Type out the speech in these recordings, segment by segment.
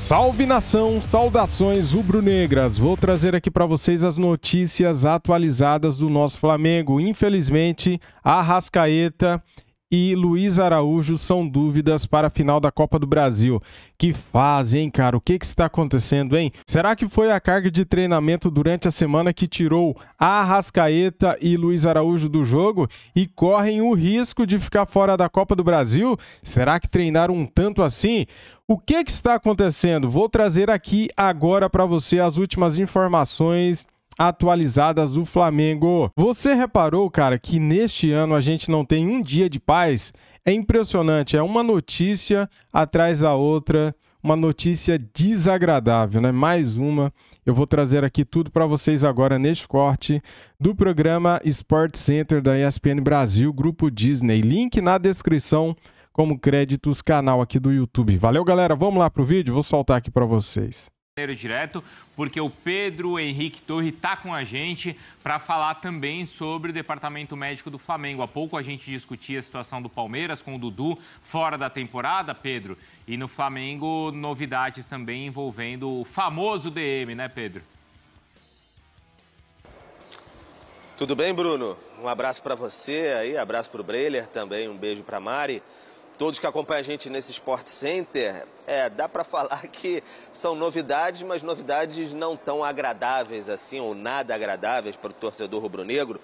Salve nação, saudações rubro-negras. Vou trazer aqui para vocês as notícias atualizadas do nosso Flamengo. Infelizmente, a Rascaeta e Luiz Araújo são dúvidas para a final da Copa do Brasil. Que fase, hein, cara? O que, que está acontecendo, hein? Será que foi a carga de treinamento durante a semana que tirou a Arrascaeta e Luiz Araújo do jogo e correm o risco de ficar fora da Copa do Brasil? Será que treinaram um tanto assim? O que, que está acontecendo? Vou trazer aqui agora para você as últimas informações atualizadas do Flamengo. Você reparou, cara, que neste ano a gente não tem um dia de paz? É impressionante, é uma notícia atrás da outra, uma notícia desagradável, né? Mais uma. Eu vou trazer aqui tudo para vocês agora neste corte do programa Sport Center da ESPN Brasil, Grupo Disney. Link na descrição como créditos canal aqui do YouTube. Valeu, galera. Vamos lá pro vídeo, vou soltar aqui para vocês direto, porque o Pedro Henrique Torre está com a gente para falar também sobre o departamento médico do Flamengo. Há pouco a gente discutia a situação do Palmeiras com o Dudu fora da temporada, Pedro, e no Flamengo novidades também envolvendo o famoso DM, né, Pedro? Tudo bem, Bruno? Um abraço para você aí, abraço para o Breler também, um beijo para Mari todos que acompanham a gente nesse Sport Center, é, dá para falar que são novidades, mas novidades não tão agradáveis assim, ou nada agradáveis para o torcedor rubro-negro,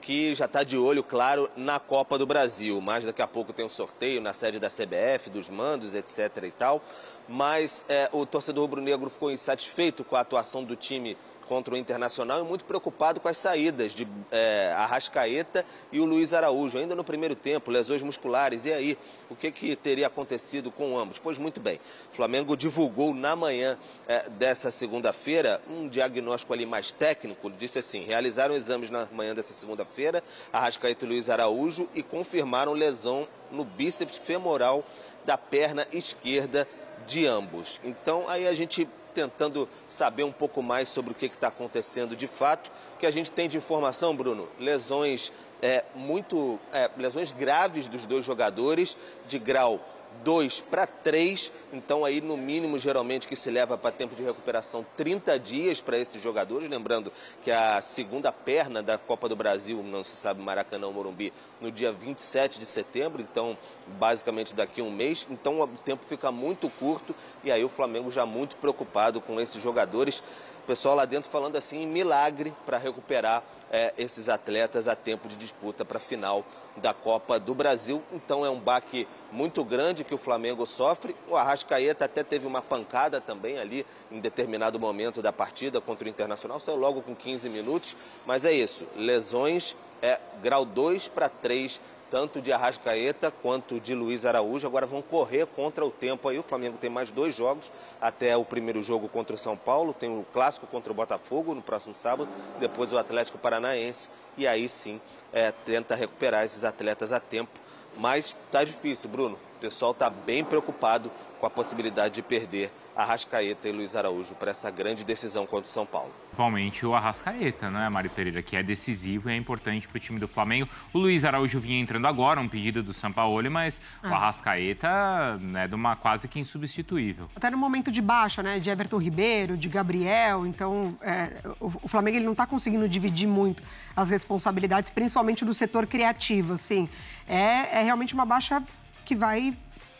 que já está de olho, claro, na Copa do Brasil. Mas daqui a pouco tem um sorteio na sede da CBF, dos mandos, etc. e tal. Mas é, o torcedor rubro-negro ficou insatisfeito com a atuação do time contra o Internacional e muito preocupado com as saídas de é, Arrascaeta e o Luiz Araújo, ainda no primeiro tempo, lesões musculares. E aí, o que, que teria acontecido com ambos? Pois muito bem, o Flamengo divulgou na manhã é, dessa segunda-feira um diagnóstico ali mais técnico. disse assim: realizaram exames na manhã dessa segunda-feira, Arrascaeta e Luiz Araújo, e confirmaram lesão no bíceps femoral da perna esquerda de ambos. Então aí a gente tentando saber um pouco mais sobre o que está acontecendo de fato. O que a gente tem de informação, Bruno? Lesões é, muito é, lesões graves dos dois jogadores, de grau 2 para 3. Então, aí, no mínimo, geralmente, que se leva para tempo de recuperação 30 dias para esses jogadores. Lembrando que a segunda perna da Copa do Brasil, não se sabe Maracanã ou Morumbi, no dia 27 de setembro. Então, basicamente, daqui a um mês. Então, o tempo fica muito curto e aí o Flamengo já muito preocupado com esses jogadores. O pessoal lá dentro falando assim milagre para recuperar é, esses atletas a tempo de disputa para a final da Copa do Brasil. Então é um baque muito grande que o Flamengo sofre. O Arrascaeta até teve uma pancada também ali em determinado momento da partida contra o Internacional, saiu logo com 15 minutos. Mas é isso, lesões é grau 2 para 3 tanto de Arrascaeta quanto de Luiz Araújo. Agora vão correr contra o tempo aí. O Flamengo tem mais dois jogos até o primeiro jogo contra o São Paulo. Tem o clássico contra o Botafogo no próximo sábado. Depois o Atlético Paranaense. E aí sim é, tenta recuperar esses atletas a tempo. Mas tá difícil, Bruno. O pessoal tá bem preocupado com a possibilidade de perder Arrascaeta e Luiz Araújo para essa grande decisão contra o São Paulo. Principalmente o Arrascaeta, né, Mário Pereira, que é decisivo e é importante para o time do Flamengo. O Luiz Araújo vinha entrando agora, um pedido do Sampaoli, mas ah. o Arrascaeta né, de uma quase que insubstituível. Até tá no momento de baixa, né, de Everton Ribeiro, de Gabriel, então é, o, Flamengo ele não está conseguindo dividir muito as responsabilidades, principalmente do setor criativo, assim. É, é realmente uma baixa que vai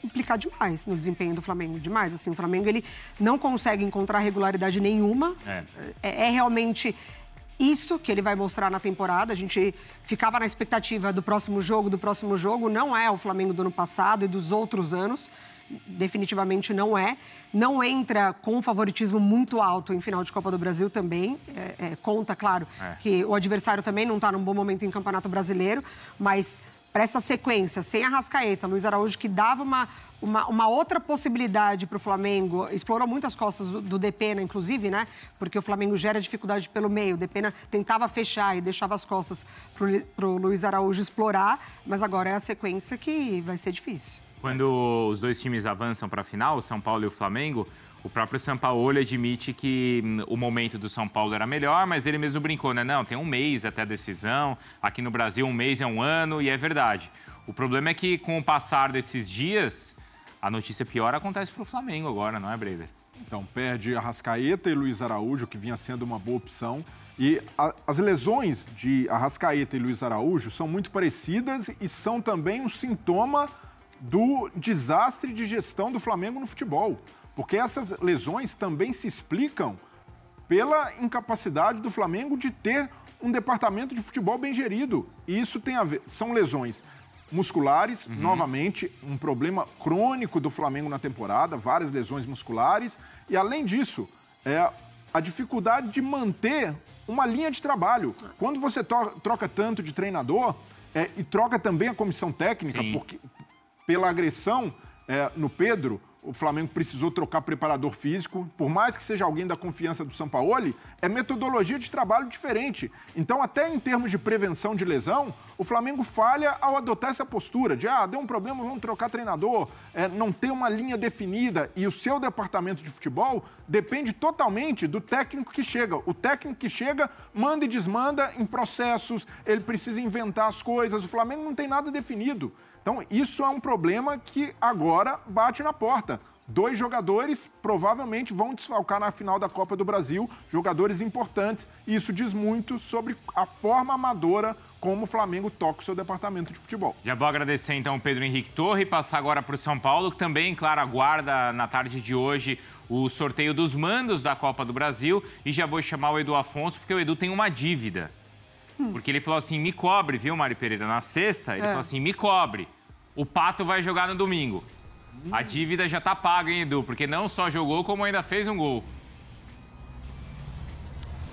implicar demais no desempenho do Flamengo, demais. Assim, o Flamengo ele não consegue encontrar regularidade nenhuma. É, é, é realmente isso que ele vai mostrar na temporada. A gente ficava na expectativa do próximo jogo, do próximo jogo. Não é o Flamengo do ano passado e dos outros anos. Definitivamente não é. Não entra com um favoritismo muito alto em final de Copa do Brasil também. É, é, conta, claro, é. que o adversário também não está num bom momento em Campeonato Brasileiro, mas para essa sequência sem a Rascaeta, Luiz Araújo, que dava uma, uma, uma outra possibilidade para o Flamengo, explorou muito as costas do, do Depena, inclusive, né? Porque o Flamengo gera dificuldade pelo meio, o Depena tentava fechar e deixava as costas para o Luiz Araújo explorar, mas agora é a sequência que vai ser difícil. Quando os dois times avançam para a final, São Paulo e o Flamengo, o próprio Sampaoli admite que hum, o momento do São Paulo era melhor, mas ele mesmo brincou, né? Não, tem um mês até a decisão. Aqui no Brasil, um mês é um ano, e é verdade. O problema é que, com o passar desses dias, a notícia pior acontece para o Flamengo agora, não é, Breder? Então, perde Arrascaeta e Luiz Araújo, que vinha sendo uma boa opção. E a, as lesões de Arrascaeta e Luiz Araújo são muito parecidas e são também um sintoma do desastre de gestão do Flamengo no futebol. Porque essas lesões também se explicam pela incapacidade do Flamengo de ter um departamento de futebol bem gerido. E isso tem a ver, são lesões musculares, uhum. novamente, um problema crônico do Flamengo na temporada, várias lesões musculares. E além disso, é a dificuldade de manter uma linha de trabalho. Quando você troca tanto de treinador é, e troca também a comissão técnica porque, pela agressão é, no Pedro, o Flamengo precisou trocar preparador físico, por mais que seja alguém da confiança do Sampaoli, é metodologia de trabalho diferente. Então, até em termos de prevenção de lesão, o Flamengo falha ao adotar essa postura de, ah, deu um problema, vamos trocar treinador, é, não tem uma linha definida e o seu departamento de futebol depende totalmente do técnico que chega. O técnico que chega manda e desmanda em processos, ele precisa inventar as coisas, o Flamengo não tem nada definido. Então, isso é um problema que agora bate na porta. Dois jogadores provavelmente vão desfalcar na final da Copa do Brasil, jogadores importantes, e isso diz muito sobre a forma amadora como o Flamengo toca o seu departamento de futebol. Já vou agradecer então o Pedro Henrique Torre e passar agora para o São Paulo, que também, claro, aguarda na tarde de hoje o sorteio dos mandos da Copa do Brasil. E já vou chamar o Edu Afonso, porque o Edu tem uma dívida. Hum. Porque ele falou assim: me cobre, viu, Mário Pereira? Na sexta, ele é. falou assim: me cobre. O Pato vai jogar no domingo. Hum. A dívida já tá paga, hein, Edu? Porque não só jogou, como ainda fez um gol.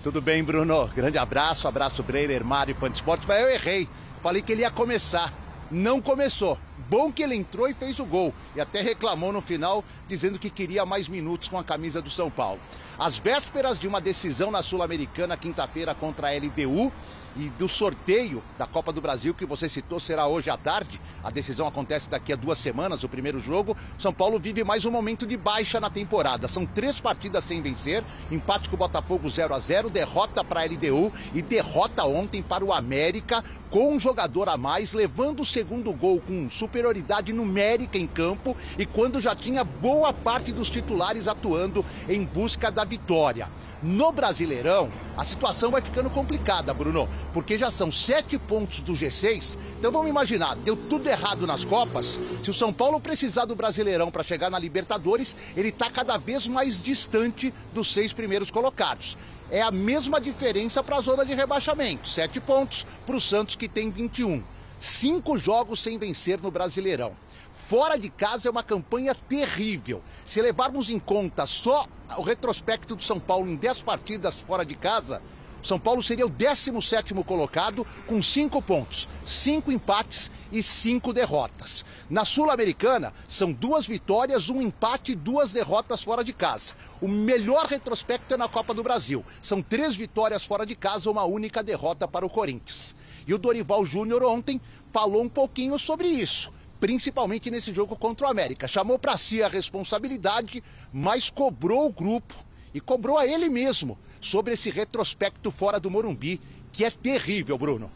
Tudo bem, Bruno? Grande abraço, abraço, Breiner, Mário, Pan Mas eu errei. Falei que ele ia começar. Não começou. Bom que ele entrou e fez o gol. E até reclamou no final, dizendo que queria mais minutos com a camisa do São Paulo. Às vésperas de uma decisão na Sul-Americana, quinta-feira, contra a LDU, e do sorteio da Copa do Brasil que você citou será hoje à tarde. A decisão acontece daqui a duas semanas, o primeiro jogo. São Paulo vive mais um momento de baixa na temporada. São três partidas sem vencer: empate com o Botafogo 0 a 0 derrota para a LDU e derrota ontem para o América, com um jogador a mais, levando o segundo gol com um super superioridade numérica em campo e quando já tinha boa parte dos titulares atuando em busca da vitória. No Brasileirão, a situação vai ficando complicada, Bruno, porque já são sete pontos do G6. Então vamos imaginar, deu tudo errado nas Copas. Se o São Paulo precisar do Brasileirão para chegar na Libertadores, ele está cada vez mais distante dos seis primeiros colocados é a mesma diferença para a zona de rebaixamento, sete pontos para o Santos que tem 21. Cinco jogos sem vencer no Brasileirão. Fora de casa é uma campanha terrível. Se levarmos em conta só o retrospecto do São Paulo em 10 partidas fora de casa, São Paulo seria o 17º colocado com 5 pontos, 5 empates e 5 derrotas. Na Sul-Americana, são duas vitórias, um empate e duas derrotas fora de casa. O melhor retrospecto é na Copa do Brasil. São três vitórias fora de casa, uma única derrota para o Corinthians. E o Dorival Júnior ontem falou um pouquinho sobre isso, principalmente nesse jogo contra o América. Chamou para si a responsabilidade, mas cobrou o grupo e cobrou a ele mesmo sobre esse retrospecto fora do Morumbi, que é terrível, Bruno.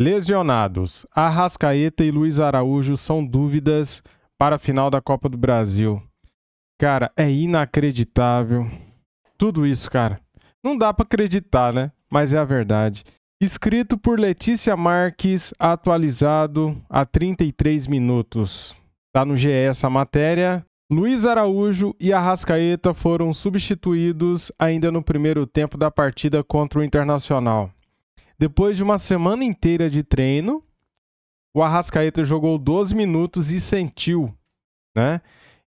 Lesionados, Arrascaeta e Luiz Araújo são dúvidas para a final da Copa do Brasil. Cara, é inacreditável. Tudo isso, cara. Não dá para acreditar, né? Mas é a verdade. Escrito por Letícia Marques, atualizado a 33 minutos. Tá no GE essa matéria. Luiz Araújo e Arrascaeta foram substituídos ainda no primeiro tempo da partida contra o Internacional. Depois de uma semana inteira de treino, o Arrascaeta jogou 12 minutos e sentiu, né?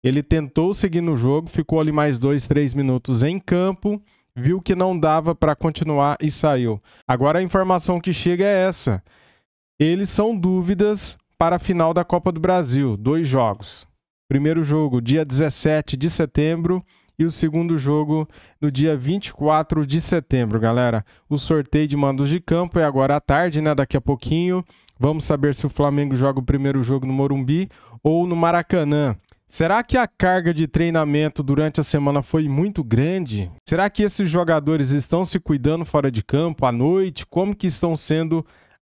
Ele tentou seguir no jogo, ficou ali mais 2, 3 minutos em campo viu que não dava para continuar e saiu. Agora a informação que chega é essa. Eles são dúvidas para a final da Copa do Brasil, dois jogos. Primeiro jogo, dia 17 de setembro, e o segundo jogo no dia 24 de setembro, galera. O sorteio de mandos de campo é agora à tarde, né? Daqui a pouquinho. Vamos saber se o Flamengo joga o primeiro jogo no Morumbi ou no Maracanã. Será que a carga de treinamento durante a semana foi muito grande? Será que esses jogadores estão se cuidando fora de campo à noite? Como que estão sendo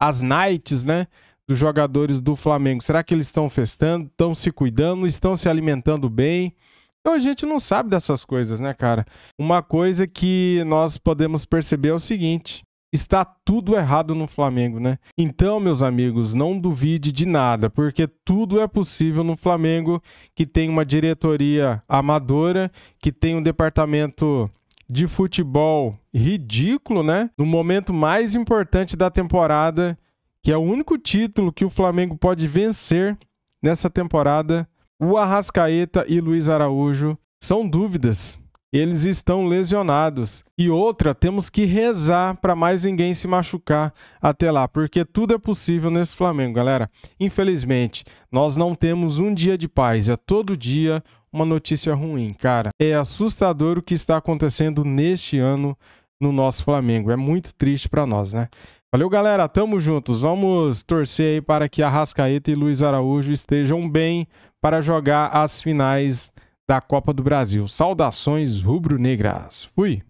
as nights, né, dos jogadores do Flamengo? Será que eles estão festando, estão se cuidando, estão se alimentando bem? Então a gente não sabe dessas coisas, né, cara? Uma coisa que nós podemos perceber é o seguinte: está tudo errado no Flamengo, né? Então, meus amigos, não duvide de nada, porque tudo é possível no Flamengo, que tem uma diretoria amadora, que tem um departamento de futebol ridículo, né? No momento mais importante da temporada, que é o único título que o Flamengo pode vencer nessa temporada, o Arrascaeta e Luiz Araújo são dúvidas eles estão lesionados. E outra, temos que rezar para mais ninguém se machucar até lá, porque tudo é possível nesse Flamengo, galera. Infelizmente, nós não temos um dia de paz, é todo dia uma notícia ruim, cara. É assustador o que está acontecendo neste ano no nosso Flamengo. É muito triste para nós, né? Valeu, galera. Tamo juntos. Vamos torcer aí para que a Rascaeta e Luiz Araújo estejam bem para jogar as finais da Copa do Brasil. Saudações rubro-negras. Fui!